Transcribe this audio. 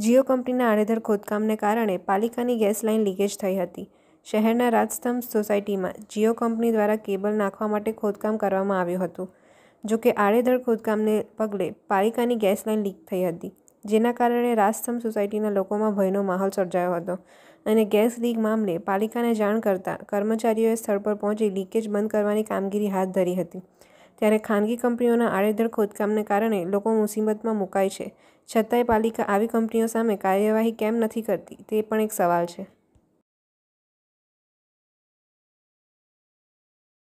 જીઓ કંપનીના આડેધર ખોદકામને કારણે પાલિકાની ગેસ લાઇન લીકેજ થઈ હતી શહેરના રાજસ્તંભ સોસાયટીમાં જીઓ કંપની દ્વારા કેબલ નાખવા માટે ખોદકામ કરવામાં આવ્યું હતું જોકે આડેધડ ખોદકામને પગલે પાલિકાની ગેસ લાઇન લીક થઈ હતી જેના કારણે રાજસ્તંભ સોસાયટીના લોકોમાં ભયનો માહોલ સર્જાયો હતો અને ગેસ લીક મામલે પાલિકાને જાણ કરતાં કર્મચારીઓએ સ્થળ પર પહોંચી લીકેજ બંધ કરવાની કામગીરી હાથ ધરી હતી ત્યારે ખાનગી કંપનીઓના આડેધડ ખોદકામને કારણે લોકો મુસીબતમાં મુકાય છે છતાંય પાલિકા આવી કંપનીઓ સામે કાર્યવાહી કેમ નથી કરતી તે પણ એક સવાલ છે